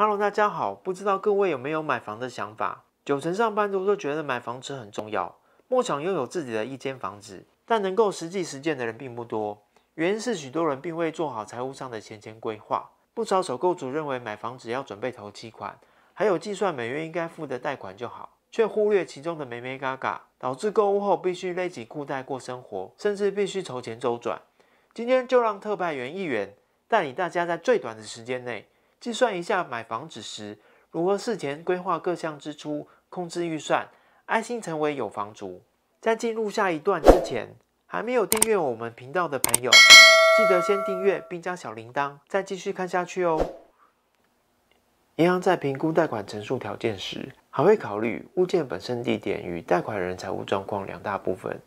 Hello，大家好！不知道各位有没有买房的想法？九成上班族都觉得买房子很重要，梦想拥有自己的一间房子，但能够实际实践的人并不多。原因是许多人并未做好财务上的钱钱规划。不少首购族认为买房子要准备投期款，还有计算每月应该付的贷款就好，却忽略其中的没没嘎嘎，导致购物后必须勒紧裤带过生活，甚至必须筹钱周转。今天就让特派员议员带领大家在最短的时间内。计算一下买房子时如何事前规划各项支出、控制预算，安心成为有房族。在进入下一段之前，还没有订阅我们频道的朋友，记得先订阅并加小铃铛，再继续看下去哦。银行在评估贷款陈数条件时，还会考虑物件本身地点与贷款人财务状况两大部分。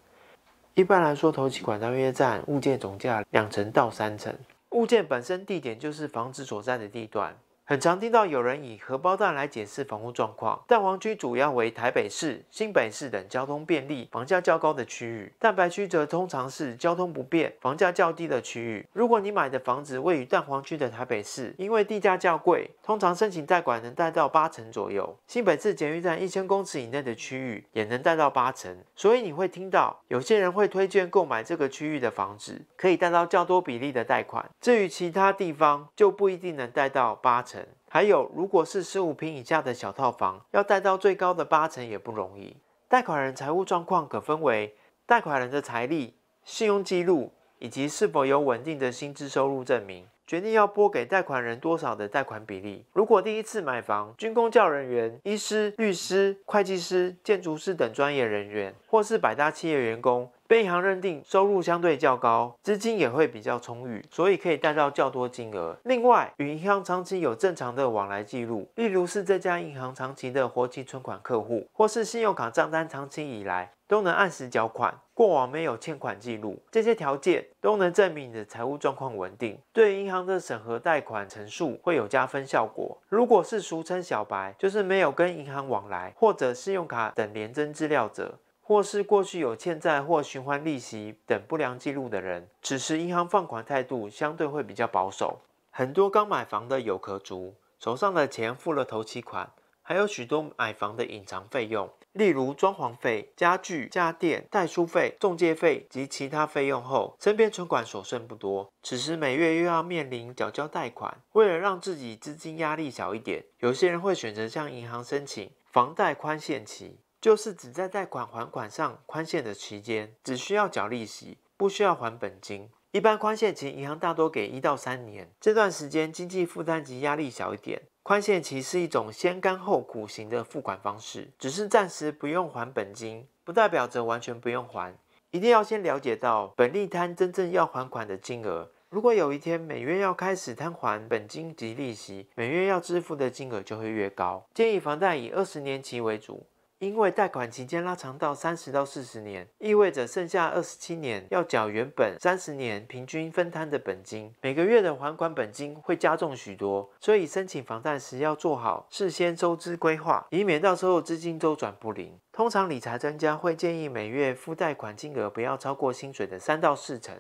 一般来说，投机款大约占物件总价两成到三成。物件本身地点就是房子所在的地段。很常听到有人以荷包蛋来解释房屋状况，蛋黄区主要为台北市、新北市等交通便利、房价较高的区域，蛋白区则通常是交通不便、房价较低的区域。如果你买的房子位于蛋黄区的台北市，因为地价较贵，通常申请贷款能贷到八成左右。新北市捷运站一千公尺以内的区域也能贷到八成，所以你会听到有些人会推荐购买这个区域的房子，可以贷到较多比例的贷款。至于其他地方就不一定能贷到八。还有，如果是十五平以下的小套房，要贷到最高的八成也不容易。贷款人财务状况可分为贷款人的财力、信用记录以及是否有稳定的薪资收入证明，决定要拨给贷款人多少的贷款比例。如果第一次买房，军工教人员、医师、律师、会计师、建筑师等专业人员，或是百大企业员工。被银行认定收入相对较高，资金也会比较充裕，所以可以贷到较多金额。另外，与银行长期有正常的往来记录，例如是这家银行长期的活期存款客户，或是信用卡账单长期以来都能按时缴款，过往没有欠款记录，这些条件都能证明你的财务状况稳定，对银行的审核贷款陈述会有加分效果。如果是俗称小白，就是没有跟银行往来或者信用卡等廉征资料者。或是过去有欠债或循环利息等不良记录的人，此时银行放款态度相对会比较保守。很多刚买房的有壳族，手上的钱付了头期款，还有许多买房的隐藏费用，例如装潢费、家具家电、代书费、中介费及其他费用后，身边存款所剩不多。此时每月又要面临缴交贷款，为了让自己资金压力小一点，有些人会选择向银行申请房贷宽限期。就是只在贷款还款上宽限的期间，只需要缴利息，不需要还本金。一般宽限期银行大多给一到三年，这段时间经济负担及压力小一点。宽限期是一种先干后苦型的付款方式，只是暂时不用还本金，不代表着完全不用还。一定要先了解到本利摊真正要还款的金额。如果有一天每月要开始摊还本金及利息，每月要支付的金额就会越高。建议房贷以二十年期为主。因为贷款期间拉长到三十到四十年，意味着剩下二十七年要缴原本三十年平均分摊的本金，每个月的还款本金会加重许多。所以申请房贷时要做好事先收支规划，以免到时候资金周转不灵。通常理财专家会建议每月付贷款金额不要超过薪水的三到四成。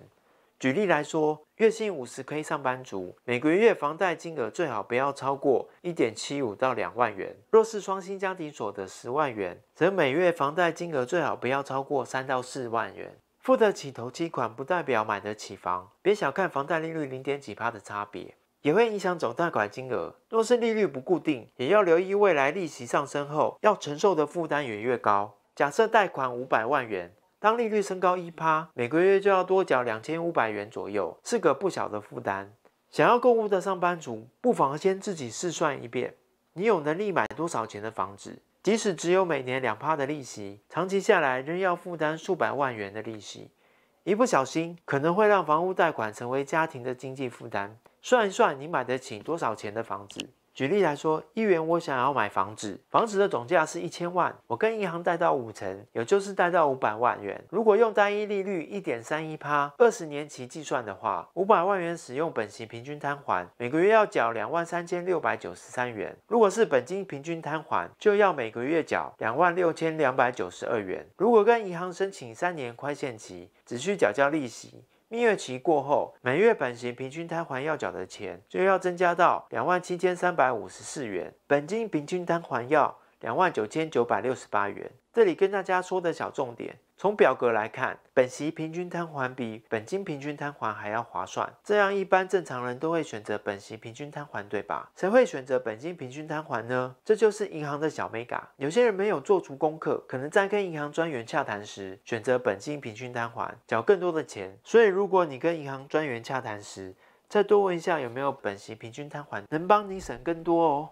举例来说，月薪五十 K 上班族，每个月房贷金额最好不要超过一点七五到两万元。若是双薪家庭所得十万元，则每月房贷金额最好不要超过三到四万元。付得起头期款，不代表买得起房，别小看房贷利率零点几趴的差别，也会影响总贷款金额。若是利率不固定，也要留意未来利息上升后要承受的负担也越高。假设贷款五百万元。当利率升高一趴，每个月就要多缴两千五百元左右，是个不小的负担。想要购物的上班族，不妨先自己试算一遍，你有能力买多少钱的房子？即使只有每年两趴的利息，长期下来仍要负担数百万元的利息，一不小心可能会让房屋贷款成为家庭的经济负担。算一算，你买得起多少钱的房子？举例来说，一元我想要买房子，房子的总价是一千万，我跟银行贷到五成，也就是贷到五百万元。如果用单一利率一点三一趴，二十年期计算的话，五百万元使用本息平均摊还，每个月要缴两万三千六百九十三元。如果是本金平均摊还，就要每个月缴两万六千两百九十二元。如果跟银行申请三年宽限期，只需缴交利息。蜜月期过后，每月本型平均摊还要缴的钱就要增加到两万七千三百五十四元，本金平均摊还要。两万九千九百六十八元。这里跟大家说的小重点，从表格来看，本息平均摊还比本金平均摊还还要划算。这样一般正常人都会选择本息平均摊还，对吧？谁会选择本金平均摊还呢？这就是银行的小 mega。有些人没有做足功课，可能在跟银行专员洽谈时选择本金平均摊还，缴更多的钱。所以，如果你跟银行专员洽谈时，再多问一下有没有本息平均摊还，能帮你省更多哦。